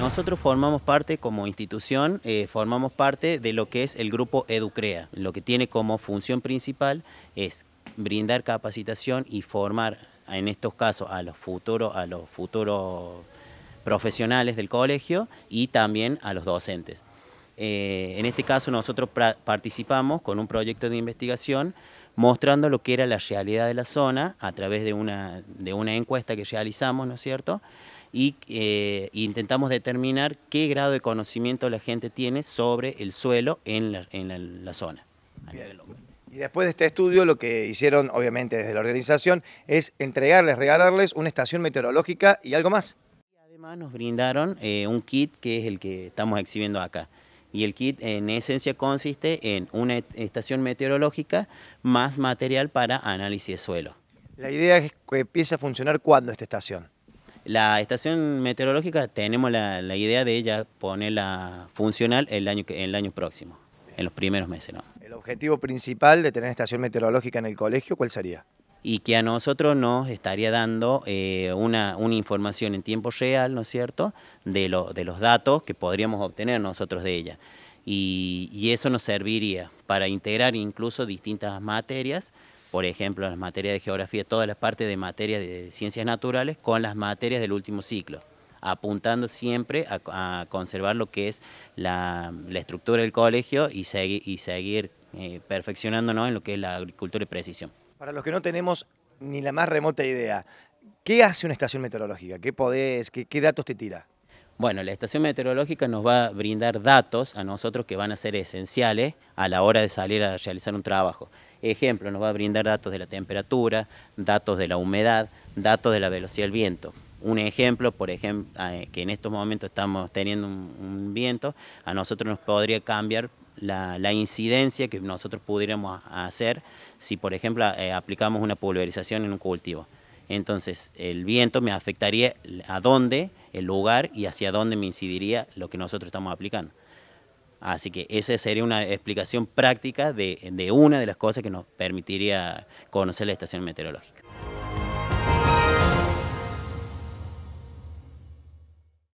Nosotros formamos parte como institución, eh, formamos parte de lo que es el grupo Educrea, lo que tiene como función principal es brindar capacitación y formar en estos casos a los futuros, a los futuros profesionales del colegio y también a los docentes. Eh, en este caso nosotros participamos con un proyecto de investigación mostrando lo que era la realidad de la zona a través de una encuesta que realizamos, ¿no es cierto?, y eh, intentamos determinar qué grado de conocimiento la gente tiene sobre el suelo en la, zona. Y después de este estudio lo que hicieron, obviamente desde la organización, es entregarles, regalarles una estación meteorológica y algo más. Además nos brindaron eh, un kit que es el que estamos exhibiendo acá. Y el kit en esencia consiste en una estación meteorológica más material para análisis de suelo. La idea es que empiece a funcionar cuando esta estación. La estación meteorológica tenemos la, idea de ella ponerla funcional el año, el año próximo, en los primeros meses. ¿no? ¿El objetivo principal de tener estación meteorológica en el colegio cuál sería? y que a nosotros nos estaría dando eh, una, información en tiempo real, ¿no es cierto?, de, de los datos que podríamos obtener nosotros de ella. y eso nos serviría para integrar incluso distintas materias por ejemplo, las materias de geografía, todas las partes de materias de ciencias naturales con las materias del último ciclo, apuntando siempre a, conservar lo que es la, estructura del colegio y, seguir eh, perfeccionándonos en lo que es la agricultura y precisión. Para los que no tenemos ni la más remota idea, ¿qué hace una estación meteorológica? ¿Qué podés, qué datos te tira? Bueno, la estación meteorológica nos va a brindar datos a nosotros que van a ser esenciales a la hora de salir a realizar un trabajo. Ejemplo, nos va a brindar datos de la temperatura, datos de la humedad, datos de la velocidad del viento. Un ejemplo, por ejemplo, ah, eh, que en estos momentos estamos teniendo un, viento, a nosotros nos podría cambiar la, incidencia que nosotros pudiéramos hacer si, por ejemplo, ah, eh, aplicamos una pulverización en un cultivo. Entonces, el viento me afectaría a dónde, el lugar y hacia dónde me incidiría lo que nosotros estamos aplicando. Así que esa sería una explicación práctica de, una de las cosas que nos permitiría conocer la estación meteorológica.